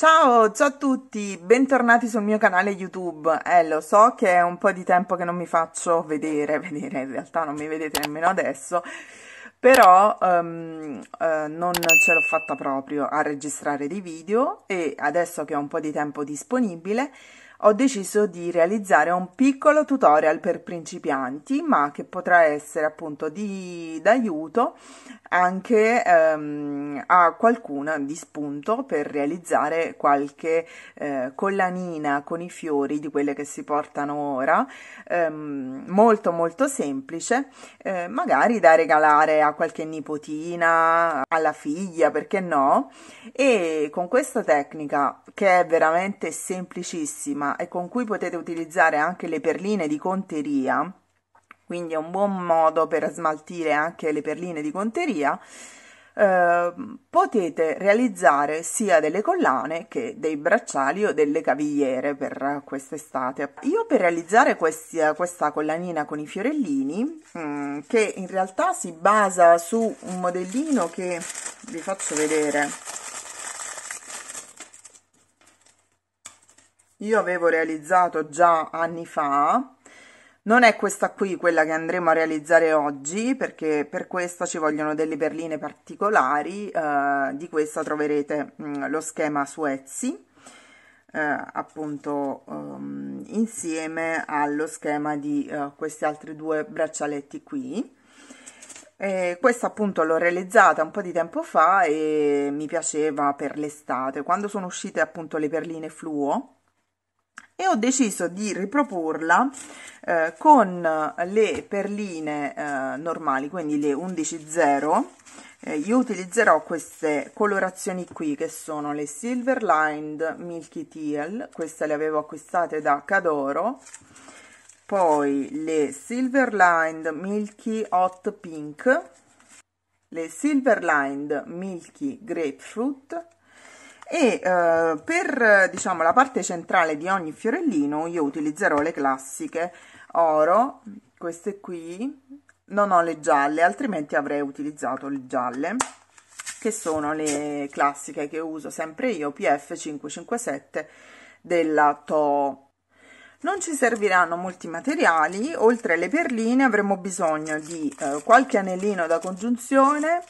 Ciao, ciao a tutti, bentornati sul mio canale YouTube. Eh, lo so che è un po' di tempo che non mi faccio vedere, vedere in realtà non mi vedete nemmeno adesso, però um, eh, non ce l'ho fatta proprio a registrare dei video e adesso che ho un po' di tempo disponibile ho deciso di realizzare un piccolo tutorial per principianti, ma che potrà essere appunto di d'aiuto anche ehm, a qualcuno di spunto per realizzare qualche eh, collanina con i fiori di quelle che si portano ora, ehm, molto molto semplice, eh, magari da regalare a qualche nipotina, alla figlia, perché no? E con questa tecnica che è veramente semplicissima e con cui potete utilizzare anche le perline di conteria, quindi è un buon modo per smaltire anche le perline di conteria, eh, potete realizzare sia delle collane che dei bracciali o delle cavigliere per quest'estate. Io per realizzare questi, questa collanina con i fiorellini, mh, mm, che in realtà si basa su un modellino che vi faccio vedere io avevo realizzato già anni fa. Non è questa qui quella che andremo a realizzare oggi perché per questa ci vogliono delle perline particolari, eh, di questa troverete mh, mm, lo schema su Etsy. Eh, appunto um, insieme allo schema di uh, questi altri due braccialetti qui e questa appunto l'ho realizzata un po' di tempo fa e mi piaceva per l'estate quando sono uscite appunto le perline fluo e ho deciso di riproporla eh, con le perline eh, normali, quindi le 11.0 eh, io utilizzerò queste colorazioni qui che sono le Silver Lined Milky Teal, queste le avevo acquistate da Cadoro, poi le Silver Lined Milky Hot Pink, le Silver Lined Milky Grapefruit e eh, per diciamo la parte centrale di ogni fiorellino io utilizzerò le classiche oro queste qui non ho le gialle altrimenti avrei utilizzato le gialle che sono le classiche che uso sempre io PF557 della Toho non ci serviranno molti materiali, oltre alle perline avremo bisogno di eh, qualche anellino da congiunzione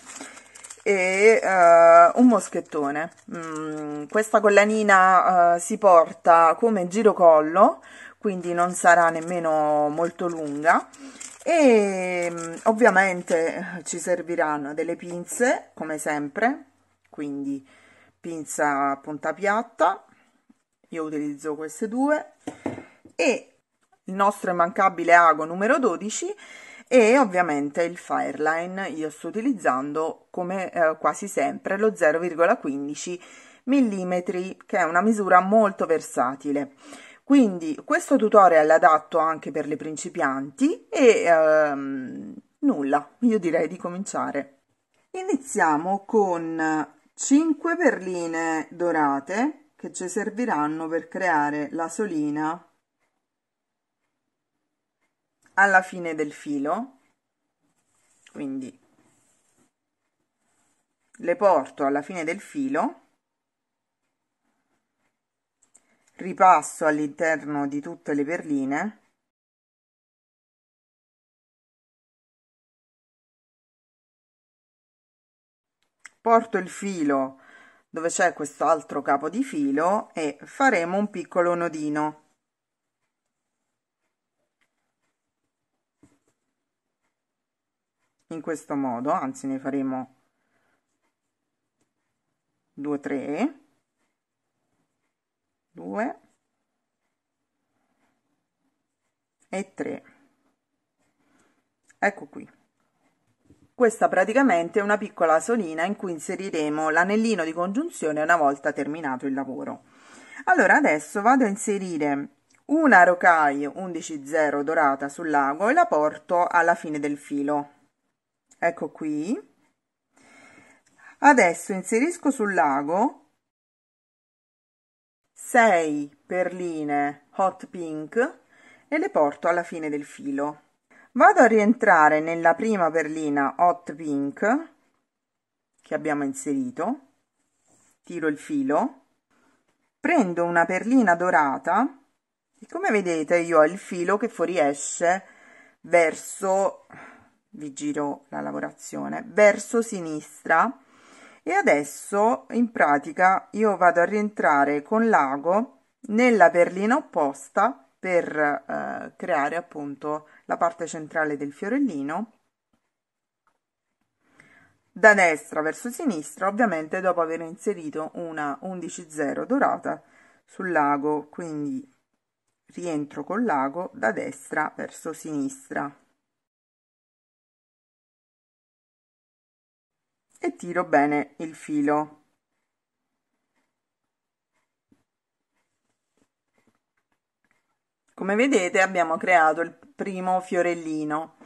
e uh, un moschettone. Mm, questa collanina uh, si porta come girocollo, quindi non sarà nemmeno molto lunga e mm, ovviamente eh, ci serviranno delle pinze come sempre, quindi pinza a punta piatta, io utilizzo queste due e il nostro immancabile ago numero 12 e ovviamente il Fireline io sto utilizzando come eh, quasi sempre lo 0,15 mm che è una misura molto versatile quindi questo tutorial è adatto anche per le principianti e ehm, nulla io direi di cominciare iniziamo con 5 perline dorate che ci serviranno per creare la solina alla fine del filo quindi le porto alla fine del filo ripasso all'interno di tutte le perline porto il filo dove c'è quest'altro capo di filo e faremo un piccolo nodino in questo modo anzi ne faremo 2 3 2 e 3 ecco qui questa praticamente è una piccola solina in cui inseriremo l'anellino di congiunzione una volta terminato il lavoro allora adesso vado a inserire una rocaille 110 dorata sul lago e la porto alla fine del filo ecco qui adesso inserisco sul lago 6 perline hot pink e le porto alla fine del filo vado a rientrare nella prima perlina hot pink che abbiamo inserito tiro il filo prendo una perlina dorata e come vedete io ho il filo che fuoriesce verso vi giro la lavorazione verso sinistra e adesso in pratica io vado a rientrare con l'ago nella perlina opposta per eh, creare appunto la parte centrale del fiorellino da destra verso sinistra ovviamente dopo aver inserito una 11.0 dorata sul lago quindi rientro con l'ago da destra verso sinistra e tiro bene il filo come vedete abbiamo creato il primo fiorellino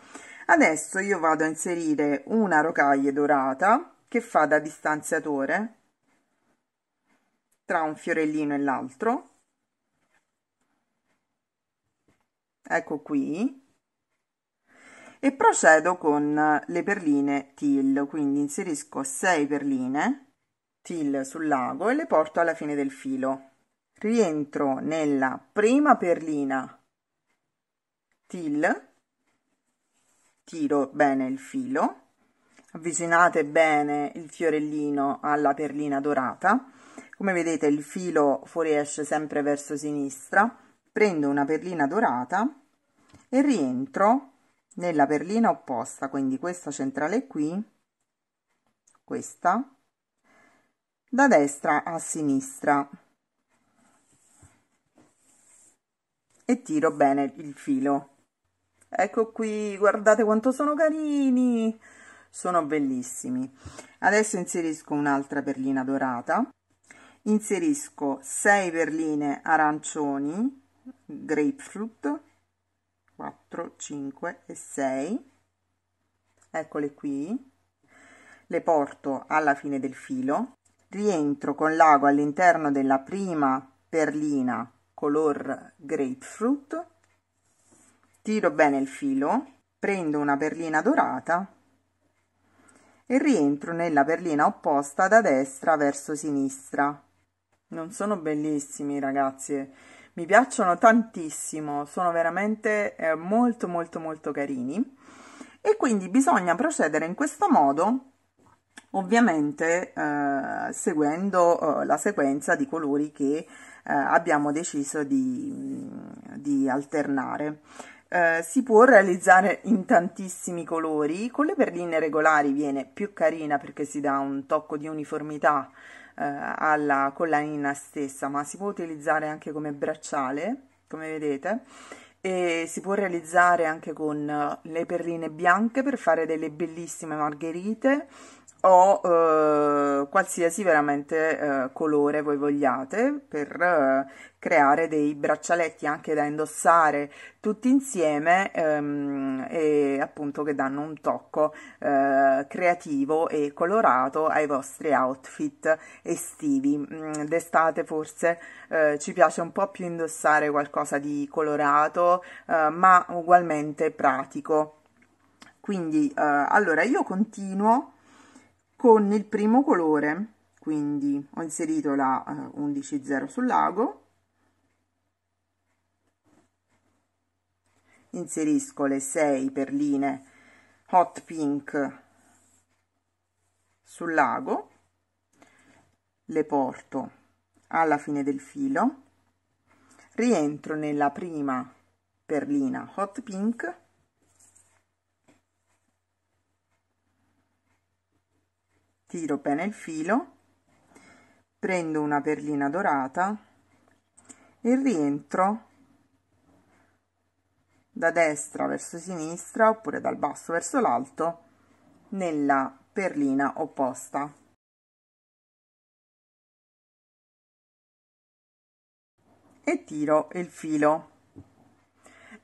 adesso io vado a inserire una rocaglia dorata che fa da distanziatore tra un fiorellino e l'altro ecco qui e procedo con eh, le perline till, quindi inserisco 6 perline till sul lago e le porto alla fine del filo. Rientro nella prima perlina till, tiro bene il filo, avvicinate bene il fiorellino alla perlina dorata. Come vedete il filo fuoriesce sempre verso sinistra, prendo una perlina dorata e rientro nella perlina opposta quindi questa centrale qui questa da destra a sinistra e tiro bene il filo ecco qui guardate quanto sono carini sono bellissimi adesso inserisco un'altra perlina dorata inserisco 6 perline arancioni grapefruit 4, 5 e 6. Eccole qui. Le porto alla fine del filo. Rientro con l'ago all'interno della prima perlina color grapefruit. Tiro bene il filo, prendo una perlina dorata e rientro nella perlina opposta da destra verso sinistra. Non sono bellissimi, ragazzi eh mi piacciono tantissimo, sono veramente eh, molto molto molto carini e quindi bisogna procedere in questo modo ovviamente eh, seguendo eh, la sequenza di colori che eh, abbiamo deciso di, di alternare. Uh, si può realizzare in tantissimi colori, con le perline regolari viene più carina perché si dà un tocco di uniformità eh, alla collanina stessa, ma si può utilizzare anche come bracciale, come vedete, e si può realizzare anche con le perline bianche per fare delle bellissime margherite o eh, qualsiasi veramente eh, colore voi vogliate per eh, creare dei braccialetti anche da indossare tutti insieme ehm, e appunto che danno un tocco eh, creativo e colorato ai vostri outfit estivi. Mm, d'estate forse eh, ci piace un po' più indossare qualcosa di colorato eh, ma ugualmente pratico. Quindi allora io continuo con il primo colore quindi ho inserito la eh, 11.0 sul lago inserisco le 6 perline hot pink sul lago le porto alla fine del filo rientro nella prima perlina hot pink tiro bene il filo prendo una perlina dorata e rientro da destra verso sinistra oppure dal basso verso l'alto nella perlina opposta e tiro il filo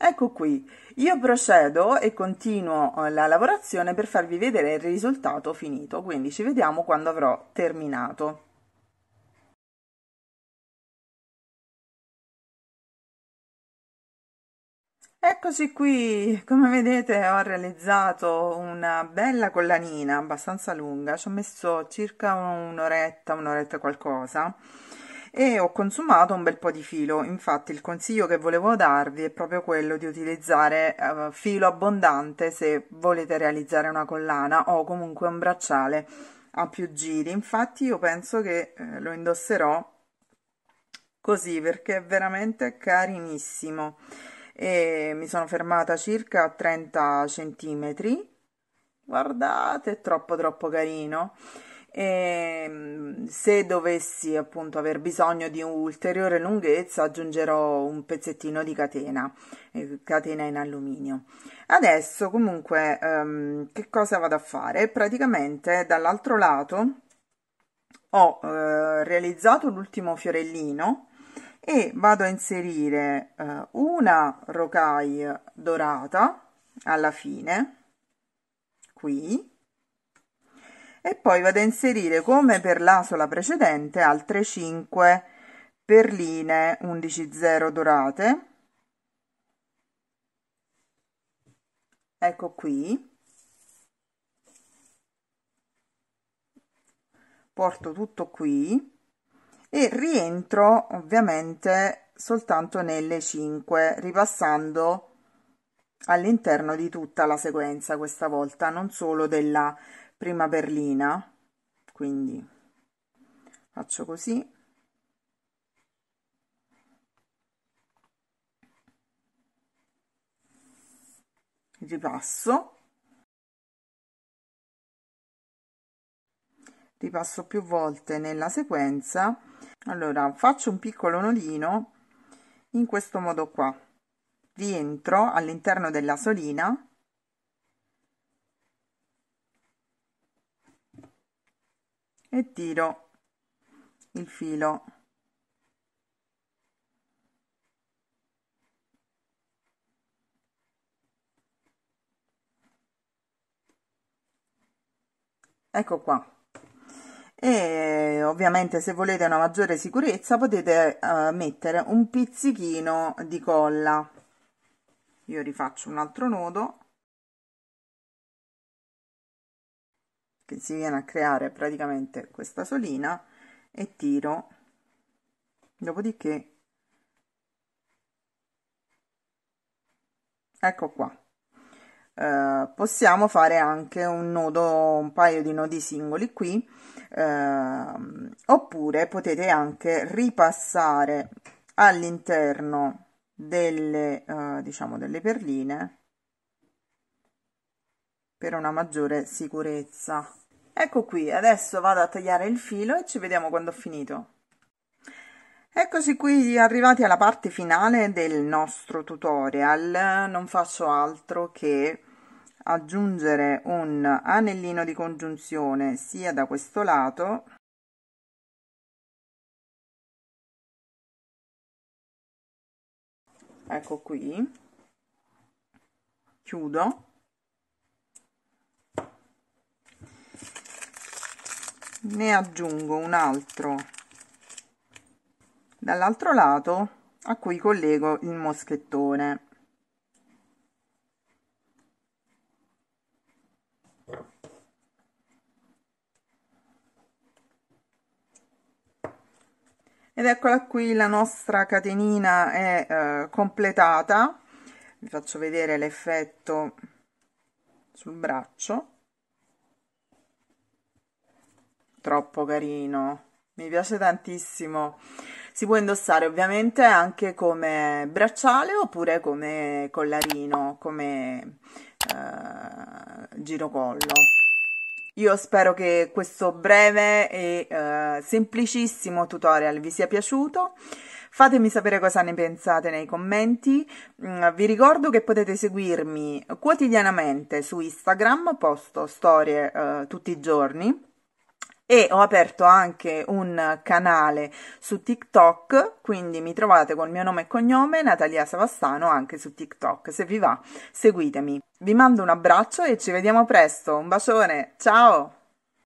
Ecco qui, io procedo e continuo eh, la lavorazione per farvi vedere il risultato finito, quindi ci vediamo quando avrò terminato. Eccoci qui, come vedete ho realizzato una bella collanina abbastanza lunga, ci ho messo circa un'oretta, un'oretta qualcosa e ho consumato un bel po' di filo. Infatti il consiglio che volevo darvi è proprio quello di utilizzare uh, filo abbondante se volete realizzare una collana o comunque un bracciale a più giri. Infatti io penso che eh, lo indosserò così perché è veramente carinissimo. E mi sono fermata circa 30 centimetri guardate è troppo troppo carino e ehm, se dovessi appunto aver bisogno di un'ulteriore lunghezza aggiungerò un pezzettino di catena, eh, catena in alluminio. Adesso comunque ehm, che cosa vado a fare? Praticamente dall'altro lato ho eh, realizzato l'ultimo fiorellino e vado a inserire eh, una rocaille dorata alla fine qui e poi vado a inserire come per l'asola precedente altre 5 perline 11.0 dorate ecco qui porto tutto qui e rientro ovviamente soltanto nelle 5 ripassando all'interno di tutta la sequenza questa volta non solo della prima berlina quindi faccio così ripasso ripasso più volte nella sequenza allora faccio un piccolo nodino in questo modo qua rientro all'interno della solina e tiro il filo ecco qua e ovviamente se volete una maggiore sicurezza potete eh, mettere un pizzichino di colla io rifaccio un altro nodo che si viene a creare praticamente questa solina e tiro dopodiché ecco qua eh, possiamo fare anche un nodo un paio di nodi singoli qui eh, oppure potete anche ripassare all'interno delle eh, diciamo delle perline per una maggiore sicurezza. Ecco qui, adesso vado a tagliare il filo e ci vediamo quando ho finito. Eccoci qui arrivati alla parte finale del nostro tutorial, non faccio altro che aggiungere un anellino di congiunzione sia da questo lato ecco qui chiudo ne aggiungo un altro dall'altro lato a cui collego il moschettone ed eccola qui la nostra catenina è eh, completata vi faccio vedere l'effetto sul braccio troppo carino. Mi piace tantissimo. Si può indossare ovviamente anche come bracciale oppure come collarino, come eh, girocollo. Io spero che questo breve e eh, semplicissimo tutorial vi sia piaciuto. Fatemi sapere cosa ne pensate nei commenti. Mm, vi ricordo che potete seguirmi quotidianamente su Instagram, posto storie eh, tutti i giorni e ho aperto anche un canale su TikTok, quindi mi trovate col mio nome e cognome Natalia Savastano anche su TikTok. Se vi va, seguitemi. Vi mando un abbraccio e ci vediamo presto. Un bacione, ciao!